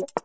you